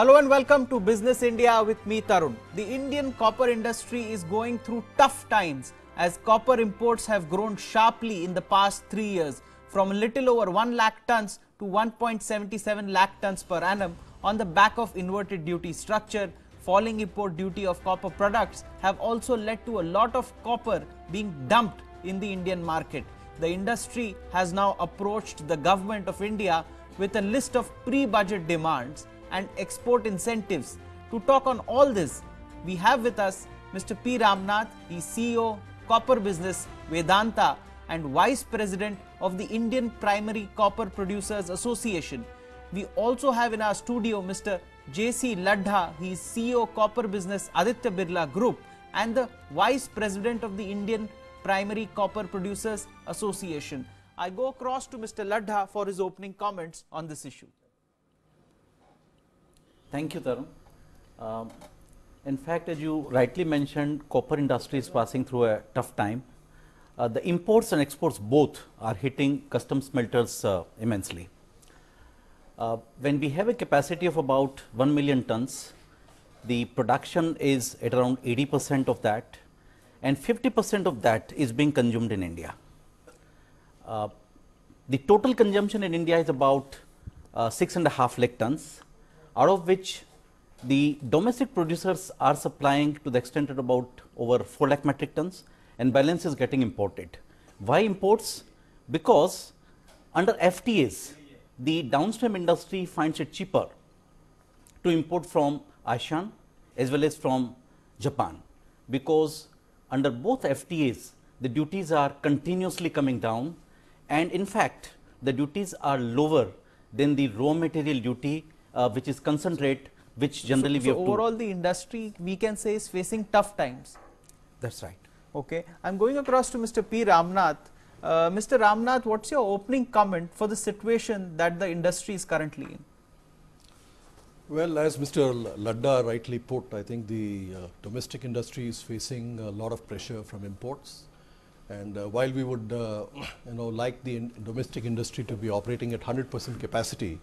Hello and welcome to Business India with me Tarun. The Indian copper industry is going through tough times as copper imports have grown sharply in the past 3 years from a little over 1 lakh tons to 1.77 lakh tons per annum on the back of inverted duty structure. Falling import duty of copper products have also led to a lot of copper being dumped in the Indian market. The industry has now approached the government of India with a list of pre-budget demands and export incentives. To talk on all this, we have with us Mr. P. Ramnath, the CEO, Copper Business, Vedanta, and Vice President of the Indian Primary Copper Producers Association. We also have in our studio Mr. J.C. Ladha, he is CEO, Copper Business, Aditya Birla Group, and the Vice President of the Indian Primary Copper Producers Association. I go across to Mr. Ladha for his opening comments on this issue. Thank you, Tarun. Um, in fact, as you rightly mentioned, copper industry is passing through a tough time. Uh, the imports and exports both are hitting custom smelters uh, immensely. Uh, when we have a capacity of about 1 million tons, the production is at around 80 percent of that and 50 percent of that is being consumed in India. Uh, the total consumption in India is about uh, 6.5 lakh tons out of which the domestic producers are supplying to the extent of about over 4 lakh metric tons and balance is getting imported. Why imports? Because under FTAs, the downstream industry finds it cheaper to import from ASEAN as well as from Japan, because under both FTAs, the duties are continuously coming down and in fact, the duties are lower than the raw material duty uh, which is concentrate, which generally so, so we have overall the industry we can say is facing tough times. That's right. Okay, I'm going across to Mr. P. Ramnath. Uh, Mr. Ramnath, what's your opening comment for the situation that the industry is currently in? Well, as Mr. Ladda rightly put, I think the uh, domestic industry is facing a lot of pressure from imports. And uh, while we would, uh, you know, like the in domestic industry to be operating at 100% capacity,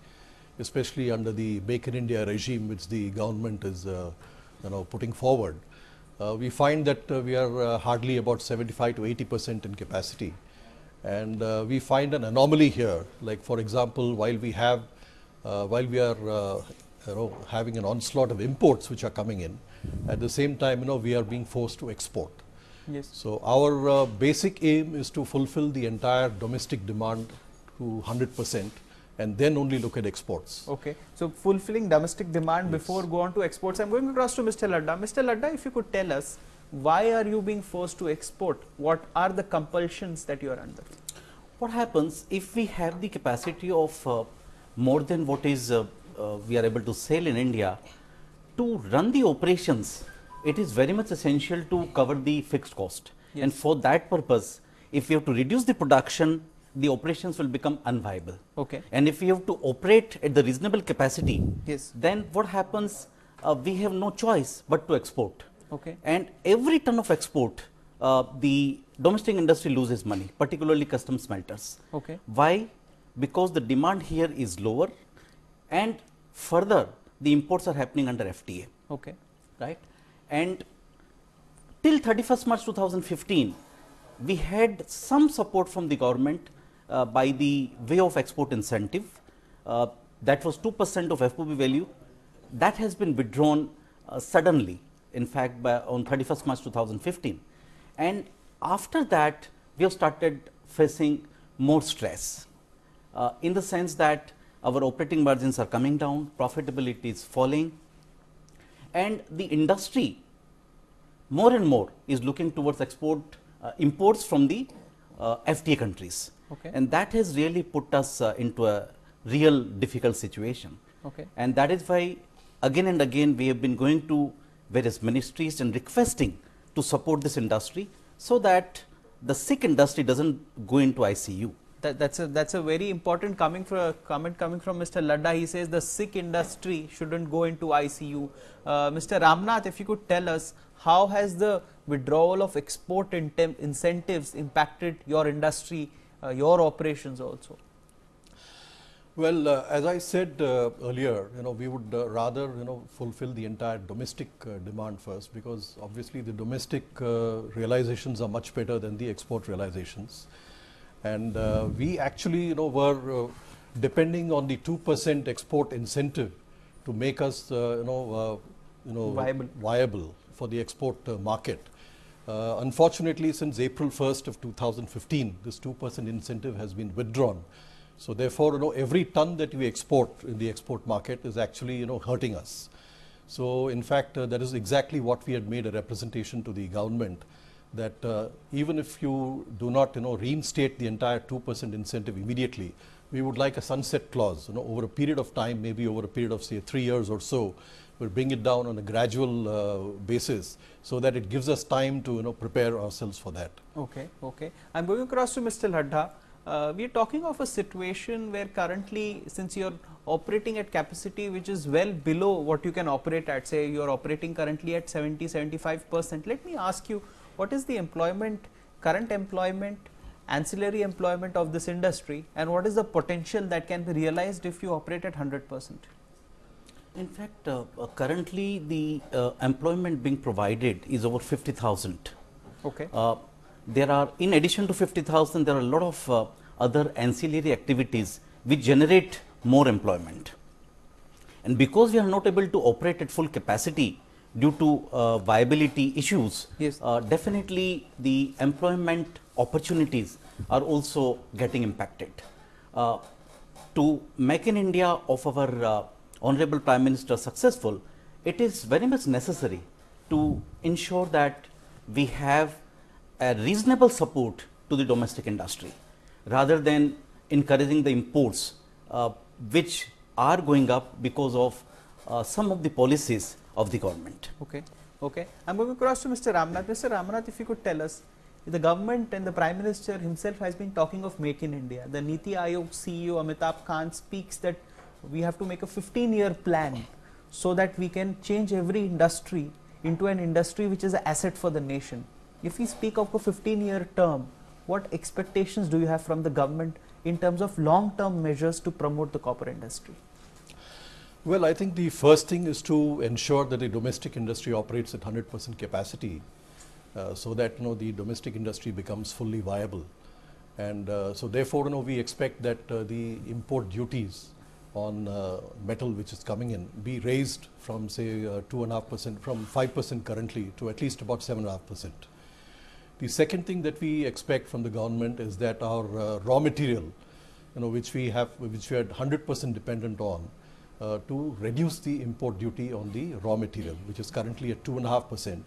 especially under the Make in India regime which the government is uh, you know, putting forward. Uh, we find that uh, we are hardly about 75 to 80 percent in capacity. And we find an anomaly here, like for example, while we have, while we are you know, having an onslaught of imports which are coming in. At the same time, you know, we are being forced to export. Yes. So our uh, basic aim is to fulfill the entire domestic demand to 100 percent and then only look at exports. Okay. So fulfilling domestic demand yes. before go on to exports. I'm going across to Mr. Ladda. Mr. Ladda, if you could tell us why are you being forced to export? What are the compulsions that you are under? What happens if we have the capacity of uh, more than what is uh, uh, we are able to sell in India to run the operations? It is very much essential to cover the fixed cost. Yes. And for that purpose, if we have to reduce the production the operations will become unviable. Okay. And if we have to operate at the reasonable capacity, yes. then what happens? Uh, we have no choice but to export. Okay. And every ton of export, uh, the domestic industry loses money, particularly custom smelters. Okay. Why? Because the demand here is lower and further the imports are happening under FTA. Okay. Right? And till 31st March 2015, we had some support from the government uh, by the way of export incentive. Uh, that was 2 percent of FPP value. That has been withdrawn uh, suddenly, in fact, by, on 31st March 2015. And after that, we have started facing more stress uh, in the sense that our operating margins are coming down, profitability is falling, and the industry more and more is looking towards export uh, imports from the uh, FTA countries. Okay. And that has really put us uh, into a real difficult situation. Okay. And that is why again and again we have been going to various ministries and requesting to support this industry so that the sick industry doesn't go into ICU. That, that's a that's a very important coming from comment coming from Mr. Ladda. He says the sick industry shouldn't go into ICU. Uh, Mr. Ramnath, if you could tell us how has the withdrawal of export incentives impacted your industry uh, your operations also? Well, uh, as I said uh, earlier, you know, we would uh, rather, you know, fulfill the entire domestic uh, demand first because obviously the domestic uh, realizations are much better than the export realizations. And we actually, you know, were depending on the 2% export incentive to make us, you know, you know, viable. viable for the export market. Uh, unfortunately, since April 1st of 2015, this 2% incentive has been withdrawn. So therefore, you know, every ton that we export in the export market is actually, you know, hurting us. So in fact, uh, that is exactly what we had made a representation to the government that uh, even if you do not, you know, reinstate the entire 2% incentive immediately, we would like a sunset clause, you know, over a period of time, maybe over a period of say three years or so, We'll bring it down on a gradual uh, basis so that it gives us time to you know prepare ourselves for that. Okay, okay. I'm going across to Mr. Ladha. Uh, we are talking of a situation where currently since you are operating at capacity which is well below what you can operate at say you are operating currently at 70 75 percent let me ask you what is the employment current employment ancillary employment of this industry and what is the potential that can be realized if you operate at 100 percent in fact, uh, uh, currently the uh, employment being provided is over 50,000. Okay. Uh, there are, in addition to 50,000, there are a lot of uh, other ancillary activities which generate more employment. And because we are not able to operate at full capacity due to uh, viability issues, yes. definitely the employment opportunities are also getting impacted. to make in India of our Honorable Prime Minister successful, it is very much necessary to ensure that we have a reasonable support to the domestic industry rather than encouraging the imports uh, which are going up because of uh, some of the policies of the government. Okay. Okay. I'm going to cross to Mr. Ramnath. Mr. Ramnath, if you could tell us, the government and the Prime Minister himself has been talking of Make in India. The Niti Aayog CEO Amitabh Khan speaks that we have to make a 15 year plan so that we can change every industry into an industry which is an asset for the nation. If we speak of a 15 year term, what expectations do you have from the government in terms of long term measures to promote the copper industry? Well, I think the first thing is to ensure that the domestic industry operates at 100% capacity uh, so that you know, the domestic industry becomes fully viable. And uh, so therefore, you know, we expect that uh, the import duties on uh, metal which is coming in be raised from say uh, 2.5% from 5% currently to at least about 7.5%. The second thing that we expect from the government is that our uh, raw material, you know, which we have, which we are 100% dependent on, uh, to reduce the import duty on the raw material, which is currently at 2.5%.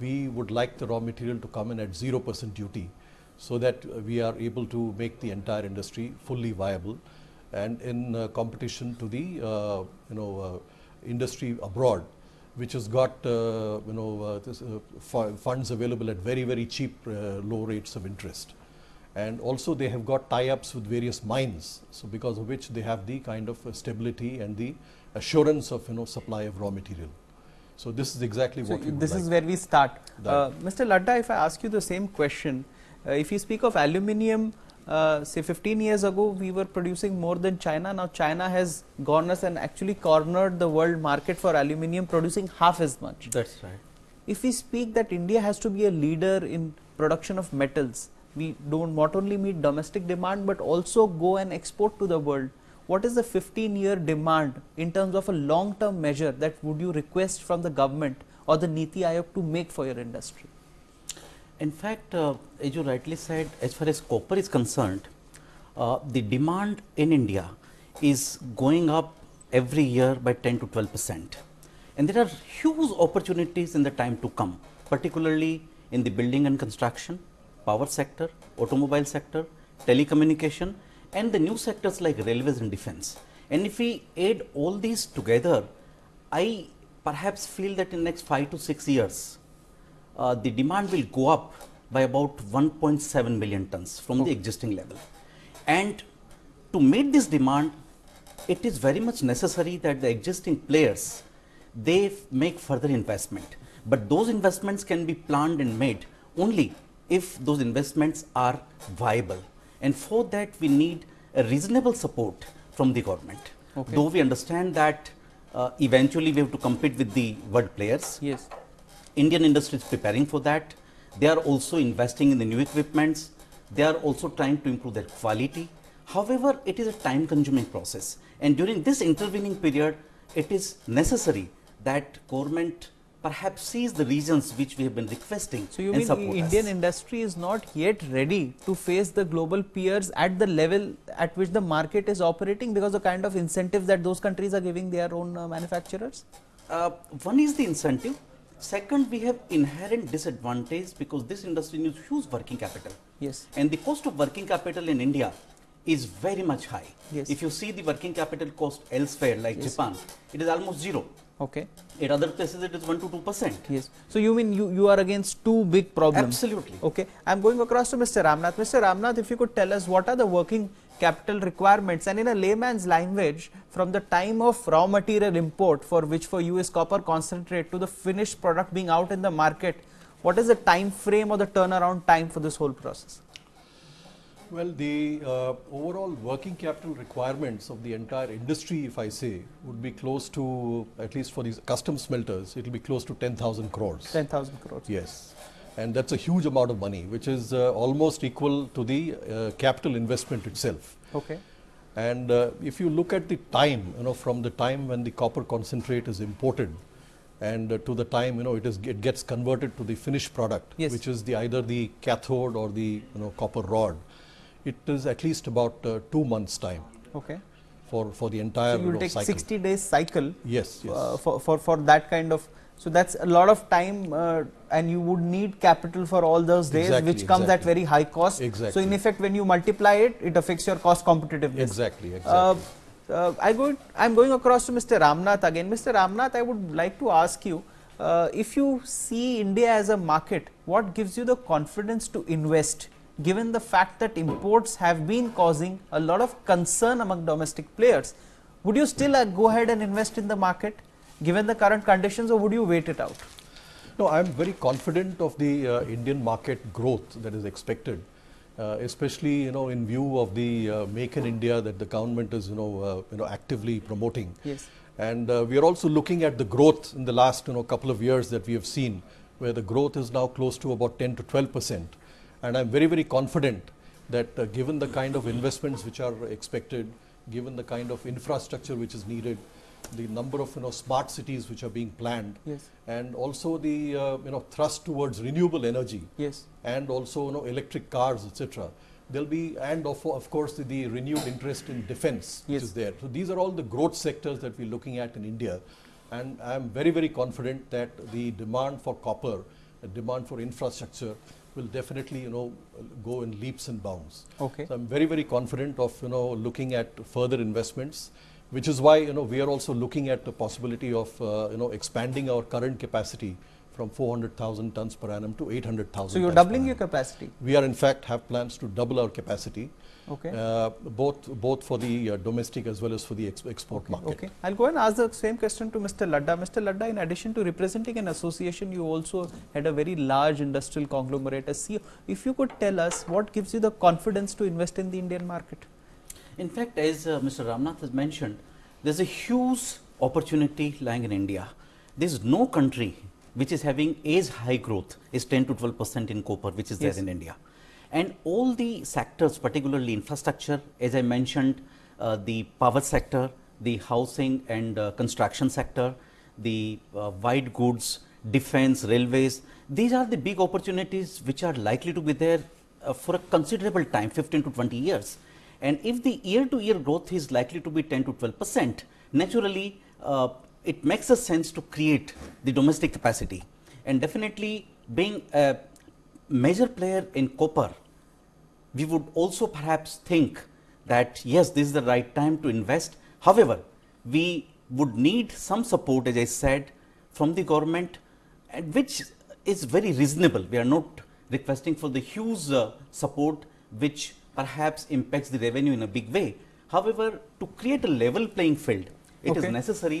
We would like the raw material to come in at 0% duty so that we are able to make the entire industry fully viable and in uh, competition to the uh, you know uh, industry abroad, which has got you know this, funds available at very very cheap low rates of interest and also they have got tie-ups with various mines so because of which they have the kind of stability and the assurance of you know supply of raw material so this is exactly so what this is like where we start uh, mr latta if i ask you the same question uh, if you speak of aluminium uh, say 15 years ago we were producing more than China. Now China has gone us and actually cornered the world market for aluminium producing half as much. That's right. If we speak that India has to be a leader in production of metals, we don't not only meet domestic demand but also go and export to the world. What is the 15 year demand in terms of a long term measure that would you request from the government or the Niti Aayog to make for your industry? In fact, uh, as you rightly said, as far as copper is concerned, uh, the demand in India is going up every year by 10 to 12 percent. And there are huge opportunities in the time to come, particularly in the building and construction, power sector, automobile sector, telecommunication and the new sectors like railways and defense. And if we add all these together, I perhaps feel that in next 5 to 6 years, uh, the demand will go up by about 1.7 million tons from okay. the existing level. And to meet this demand, it is very much necessary that the existing players, they make further investment. But those investments can be planned and made only if those investments are viable. And for that, we need a reasonable support from the government. Okay. Though we understand that uh, eventually we have to compete with the world players. Yes. Indian industry is preparing for that. They are also investing in the new equipments. They are also trying to improve their quality. However, it is a time consuming process. And during this intervening period, it is necessary that government perhaps sees the reasons which we have been requesting. So you mean Indian us. industry is not yet ready to face the global peers at the level at which the market is operating because the kind of incentives that those countries are giving their own uh, manufacturers? Uh, one is the incentive Second, we have inherent disadvantage because this industry needs huge working capital. Yes. And the cost of working capital in India is very much high. Yes. If you see the working capital cost elsewhere like yes. Japan, it is almost zero. Okay. At other places it is 1 to 2 percent. Yes. So you mean you, you are against two big problems? Absolutely. Okay. I am going across to Mr. Ramnath. Mr. Ramnath, if you could tell us what are the working capital requirements and in a layman's language from the time of raw material import for which for us, copper concentrate to the finished product being out in the market what is the time frame or the turnaround time for this whole process well the uh, overall working capital requirements of the entire industry if i say would be close to at least for these custom smelters it will be close to 10000 crores 10000 crores yes and that's a huge amount of money, which is uh, almost equal to the uh, capital investment itself. Okay. And uh, if you look at the time, you know, from the time when the copper concentrate is imported and to the time, you know, it, is, it gets converted to the finished product, yes. which is the, either the cathode or the, you know, copper rod, it is at least about uh, two months time. Okay for for the entire so you will take cycle. 60 days cycle yes, yes. Uh, for, for for that kind of so that's a lot of time uh, and you would need capital for all those days exactly, which comes exactly. at very high cost. Exactly. So in effect when you multiply it, it affects your cost competitiveness. Exactly. Uh, exactly. Uh, uh, I I'm going across to Mr. Ramnath again. Mr. Ramnath, I would like to ask you, uh, if you see India as a market, what gives you the confidence to invest given the fact that imports have been causing a lot of concern among domestic players? Would you still uh, go ahead and invest in the market? given the current conditions or would you wait it out? No, I am very confident of the uh, Indian market growth that is expected, uh, especially you know in view of the uh, Make in India that the government is you know uh, you know actively promoting. Yes. And uh, we are also looking at the growth in the last you know couple of years that we have seen, where the growth is now close to about 10 to 12 percent, and I'm very very confident that uh, given the kind of investments which are expected, given the kind of infrastructure which is needed, the number of you know smart cities which are being planned yes. and also the uh, you know thrust towards renewable energy yes and also you know electric cars etc there'll be and of, of course the, the renewed interest in defense yes. which is there so these are all the growth sectors that we're looking at in india and i'm very very confident that the demand for copper the demand for infrastructure will definitely you know go in leaps and bounds okay so i'm very very confident of you know looking at further investments which is why you know we are also looking at the possibility of uh, you know expanding our current capacity from 400,000 tons per annum to 800,000. So you're doubling your capacity. We are in fact have plans to double our capacity. Okay. Uh, both both for the uh, domestic as well as for the ex export okay, market. Okay. I'll go and ask the same question to Mr. Ladda. Mr. Ladda, in addition to representing an association, you also had a very large industrial conglomerate as CEO. If you could tell us what gives you the confidence to invest in the Indian market? In fact, as uh, Mr. Ramnath has mentioned, there is a huge opportunity lying in India. There is no country which is having as high growth is 10 to 12 percent in copper, which is yes. there in India. And all the sectors, particularly infrastructure, as I mentioned, uh, the power sector, the housing and uh, construction sector, the uh, white goods, defense, railways, these are the big opportunities which are likely to be there uh, for a considerable time, 15 to 20 years. And if the year to year growth is likely to be 10 to 12 percent, naturally uh, it makes a sense to create the domestic capacity. And definitely being a major player in copper, we would also perhaps think that yes, this is the right time to invest. However, we would need some support as I said from the government and which is very reasonable. We are not requesting for the huge uh, support which perhaps impacts the revenue in a big way. However, to create a level playing field, it okay. is necessary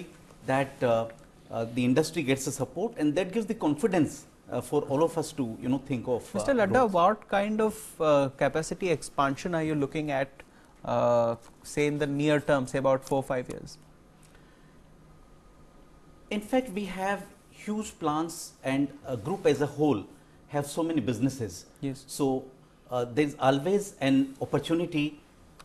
that uh, uh, the industry gets the support and that gives the confidence uh, for all of us to you know think of. Uh, Mr. Ladda, what kind of uh, capacity expansion are you looking at uh, say in the near term say about 4 5 years? In fact, we have huge plans and a group as a whole have so many businesses. Yes. So, uh, there is always an opportunity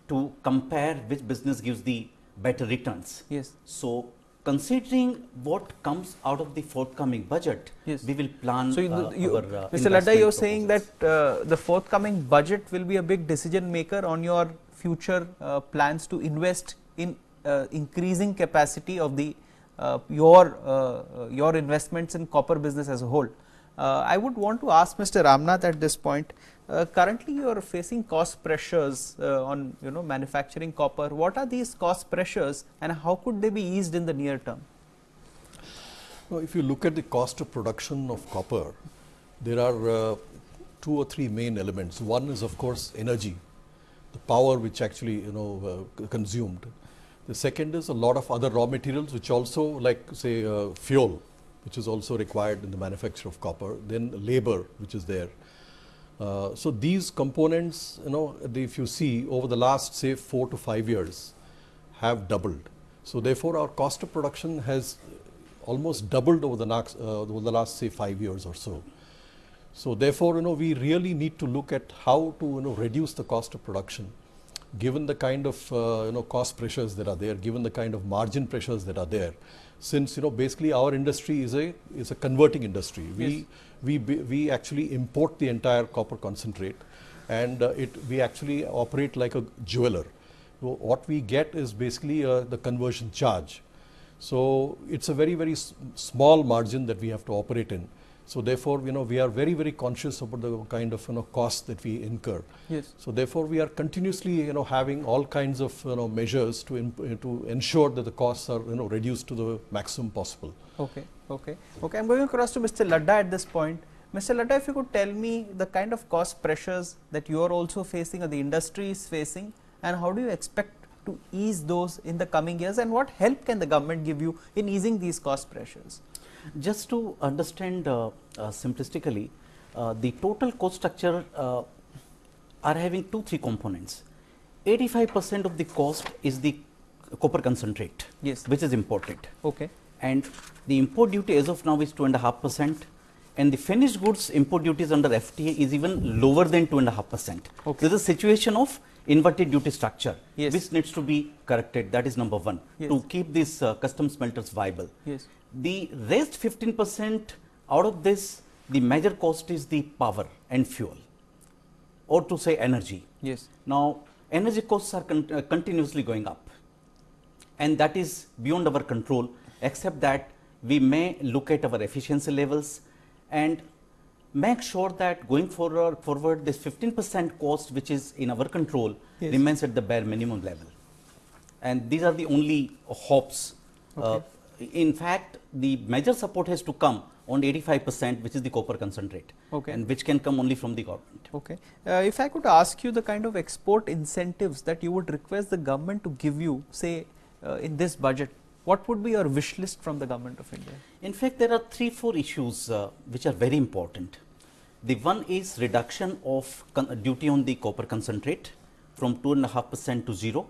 to compare which business gives the better returns. Yes. So, considering what comes out of the forthcoming budget, yes. we will plan. So, you, uh, you, our, uh, Mr. Ladda, you are saying that uh, the forthcoming budget will be a big decision maker on your future uh, plans to invest in uh, increasing capacity of the uh, your your investments in copper business as a whole. I would want to ask Mr. Ramnath at this point. Uh, currently you are facing cost pressures uh, on you know manufacturing copper what are these cost pressures and how could they be eased in the near term Well, if you look at the cost of production of copper there are uh, two or three main elements one is of course energy the power which actually you know uh, consumed the second is a lot of other raw materials which also like say uh, fuel which is also required in the manufacture of copper then labor which is there uh, so these components, you know, if you see over the last say four to five years have doubled. So therefore our cost of production has almost doubled over the, next, uh, over the last say five years or so. So therefore, you know, we really need to look at how to, you know, reduce the cost of production given the kind of uh, you know cost pressures that are there, given the kind of margin pressures that are there, since you know basically our industry is a is a converting industry. We yes. we we actually import the entire copper concentrate, and uh, it we actually operate like a jeweler. So what we get is basically uh, the conversion charge. So it's a very very small margin that we have to operate in. So therefore, you know, we are very, very conscious about the kind of, you know, costs that we incur. Yes. So therefore, we are continuously, you know, having all kinds of, you know, measures to, to ensure that the costs are, you know, reduced to the maximum possible. Okay, okay, okay. I'm going across to Mr. Ladda at this point. Mr. Ladda, if you could tell me the kind of cost pressures that you are also facing or the industry is facing and how do you expect to ease those in the coming years and what help can the government give you in easing these cost pressures? Just to understand uh, uh, simplistically, uh, the total cost structure are having two three components. 85% of the cost is the copper concentrate, yes. which is imported. Okay. And the import duty as of now is 2.5% and the finished goods import duties under FTA is even lower than 2.5%. Okay. So, the situation of inverted duty structure, yes. which needs to be corrected. That is number one, yes. to keep these uh, custom smelters viable. Yes. The rest 15 percent out of this, the major cost is the power and fuel or to say energy. Yes. Now, energy costs are con uh, continuously going up and that is beyond our control except that we may look at our efficiency levels and make sure that going forward, forward this 15% cost which is in our control yes. remains at the bare minimum level. And these are the only hopes. Uh, okay. Uh, in fact, the major support has to come on 85% which is the copper concentrate okay. and which can come only from the government. Okay. Uh, if I could ask you the kind of export incentives that you would request the government to give you say uh, in this budget what would be your wish list from the government of India? In fact, there are three, four issues uh, which are very important. The one is reduction of duty on the copper concentrate from 2.5 percent to 0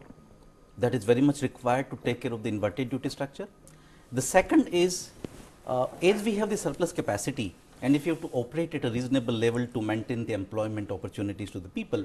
that is very much required to take care of the inverted duty structure. The second is uh, as we have the surplus capacity and if you have to operate at a reasonable level to maintain the employment opportunities to the people,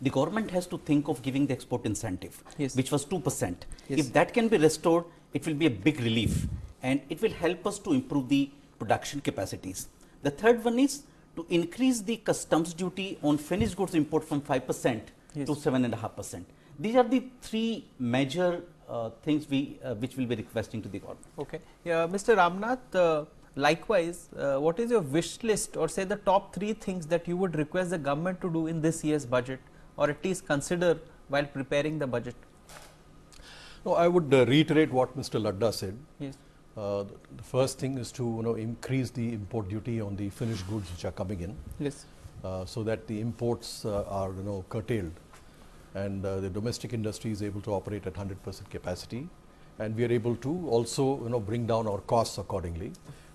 the government has to think of giving the export incentive, yes. which was 2 percent. Yes. If that can be restored, it will be a big relief and it will help us to improve the production capacities. The third one is to increase the customs duty on finished goods import from 5% yes. to 7.5%. These are the three major uh, things we uh, which will be requesting to the government. Okay. Yeah, Mr. Ramnath, uh, likewise, uh, what is your wish list or say the top three things that you would request the government to do in this year's budget or at least consider while preparing the budget? No, I would uh, reiterate what Mr. Ladda said. Yes uh, the first thing is to you know increase the import duty on the finished goods which are coming in. Yes. Uh, so that the imports uh, are you know curtailed, and uh, the domestic industry is able to operate at 100% capacity, and we are able to also you know bring down our costs accordingly.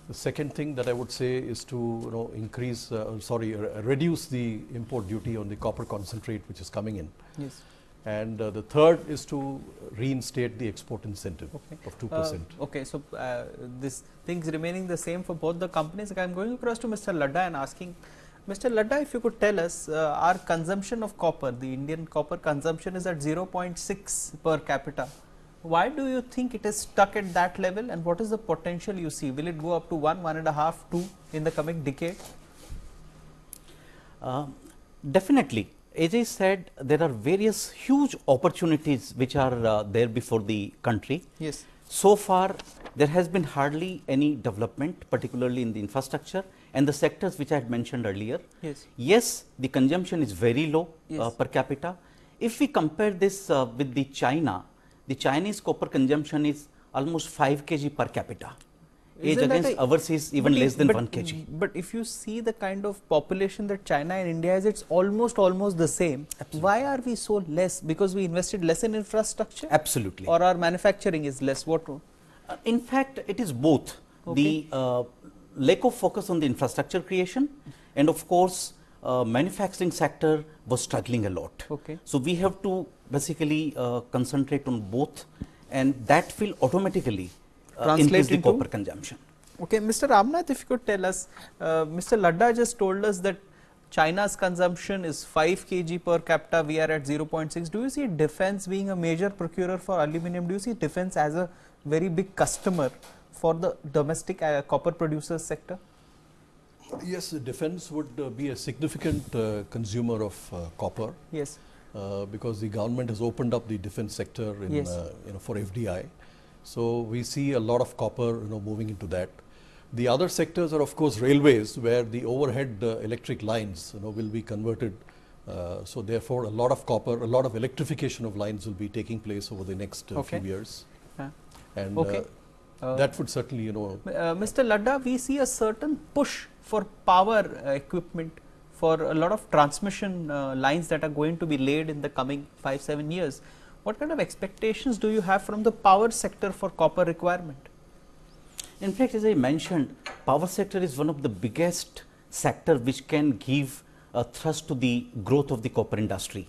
The second thing that I would say is to you know increase, uh, sorry, reduce the import duty on the copper concentrate which is coming in. Yes. And uh, the third is to reinstate the export incentive okay. of 2%. Uh, okay, so uh, this things remaining the same for both the companies. I am going across to Mr. Ladda and asking, Mr. Ladda, if you could tell us uh, our consumption of copper, the Indian copper consumption is at 0.6 per capita. Why do you think it is stuck at that level and what is the potential you see? Will it go up to 1, 1.5, 2 in the coming decade? Uh, definitely as I said, there are various huge opportunities which are uh, there before the country. Yes. So far, there has been hardly any development, particularly in the infrastructure and the sectors which I had mentioned earlier. Yes. Yes, the consumption is very low uh, yes. uh, per capita. If we compare this uh, with the China, the Chinese copper consumption is almost 5 kg per capita age against ours is even less than 1 kg. But if you see the kind of population that China and India has, it's almost almost the same. Absolutely. Why are we so less? Because we invested less in infrastructure? Absolutely. Or our manufacturing is less? What? Uh, in fact, it is both. Okay. The uh, lack of focus on the infrastructure creation and of course, uh, manufacturing sector was struggling a lot. Okay. So, we have to basically uh, concentrate on both and that will automatically uh, increase the copper consumption. Okay, Mr. Ramnath, if you could tell us, uh, Mr. Ladda just told us that China's consumption is 5 kg per capita, we are at 0.6. Do you see defense being a major procurer for aluminium? Do you see defense as a very big customer for the domestic uh, copper producers sector? Yes, defense would uh, be a significant uh, consumer of uh, copper. Yes. Uh, because the government has opened up the defense sector in, yes. Uh, you know, for FDI. So we see a lot of copper, you know, moving into that. The other sectors are of course railways where the overhead uh, electric lines, you know, will be converted. Uh, so therefore a lot of copper, a lot of electrification of lines will be taking place over the next uh, okay. few years. And okay. Uh, uh, that would certainly, you know. Mr. Uh, Ladda, we see a certain push for power equipment for a lot of transmission lines that are going to be laid in the coming 5-7 years. What kind of expectations do you have from the power sector for copper requirement? In fact, as I mentioned, power sector is one of the biggest sector which can give a thrust to the growth of the copper industry.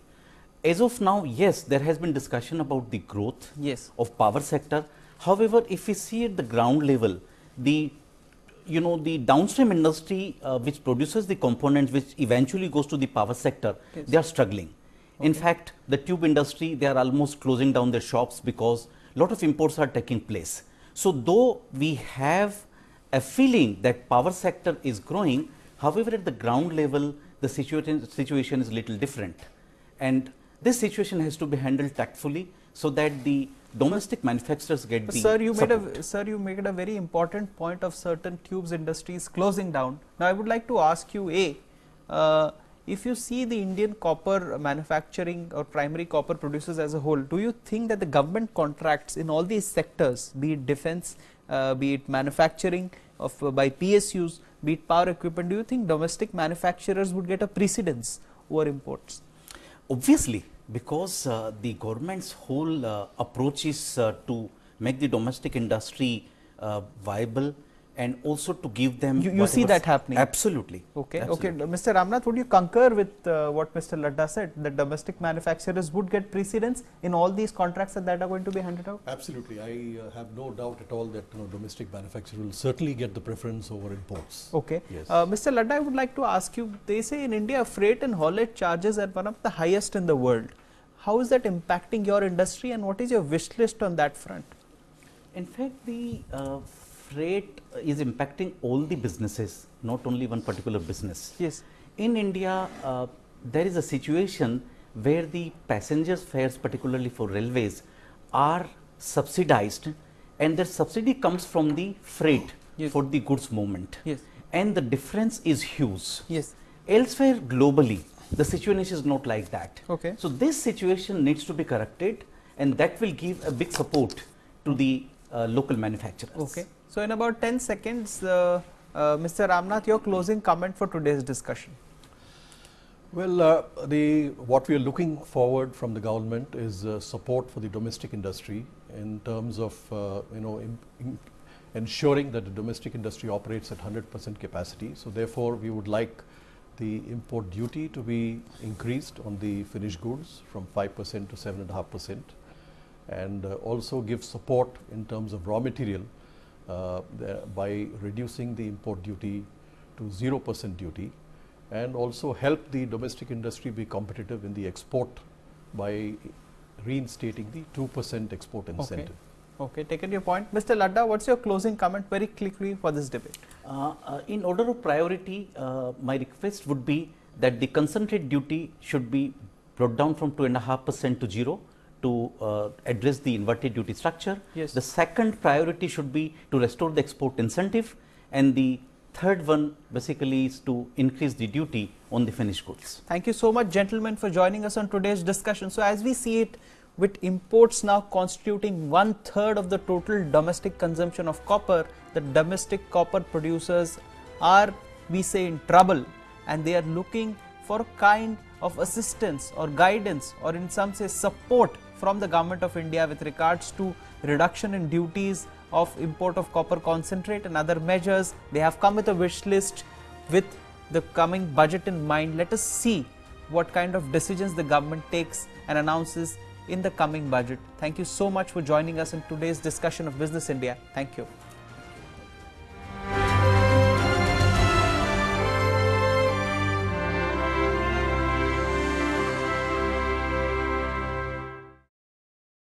As of now, yes, there has been discussion about the growth yes. of power sector. However, if we see at the ground level, the you know the downstream industry uh, which produces the components which eventually goes to the power sector, yes. they are struggling. Okay. In fact, the tube industry, they are almost closing down their shops because a lot of imports are taking place. So, though we have a feeling that power sector is growing, however, at the ground level, the situation, situation is little different. And this situation has to be handled tactfully so that the domestic manufacturers get the sir you made a sir you made a very important point of certain tubes industries closing down now i would like to ask you a uh, if you see the Indian copper manufacturing or primary copper producers as a whole, do you think that the government contracts in all these sectors, be it defense, uh, be it manufacturing of uh, by PSUs, be it power equipment, do you think domestic manufacturers would get a precedence over imports? Obviously, because uh, the government's whole uh, approach is uh, to make the domestic industry uh, viable, and also to give them. You, you see that happening? Absolutely. Okay. Absolutely. Okay. Mr. Ramnath, would you concur with uh, what Mr. Ladda said that domestic manufacturers would get precedence in all these contracts that, are going to be handed out? Absolutely. I uh, have no doubt at all that you know, domestic manufacturers will certainly get the preference over imports. Okay. Yes. Uh, Mr. Ladda, I would like to ask you, they say in India freight and haulage charges are one of the highest in the world. How is that impacting your industry and what is your wish list on that front? In fact, the uh, freight is impacting all the businesses, not only one particular business. Yes. In India, uh, there is a situation where the passengers fares, particularly for railways, are subsidized and their subsidy comes from the freight yes. for the goods movement. Yes. And the difference is huge. Yes. Elsewhere globally, the situation is not like that. Okay. So, this situation needs to be corrected and that will give a big support to the uh, local manufacturers. Okay. So, in about 10 seconds, uh, uh, Mr. Ramnath, your closing comment for today's discussion. Well, uh, the, what we are looking forward from the government is uh, support for the domestic industry in terms of uh, you know ensuring that the domestic industry operates at 100% capacity. So therefore, we would like the import duty to be increased on the finished goods from 5% to 7.5% and uh, also give support in terms of raw material uh, by reducing the import duty to 0% duty and also help the domestic industry be competitive in the export by reinstating the 2% export incentive. Okay. Okay, taken your point. Mr. Ladda, what's your closing comment very quickly for this debate? Uh, uh, in order of priority, uh, my request would be that the concentrate duty should be brought down from 2.5% to 0 to uh, address the inverted duty structure. Yes. The second priority should be to restore the export incentive and the third one basically is to increase the duty on the finished goods. Thank you so much gentlemen for joining us on today's discussion. So as we see it with imports now constituting one third of the total domestic consumption of copper, the domestic copper producers are we say in trouble and they are looking for kind of assistance or guidance or in some say support from the government of India with regards to reduction in duties of import of copper concentrate and other measures. They have come with a wish list with the coming budget in mind. Let us see what kind of decisions the government takes and announces in the coming budget. Thank you so much for joining us in today's discussion of Business India. Thank you.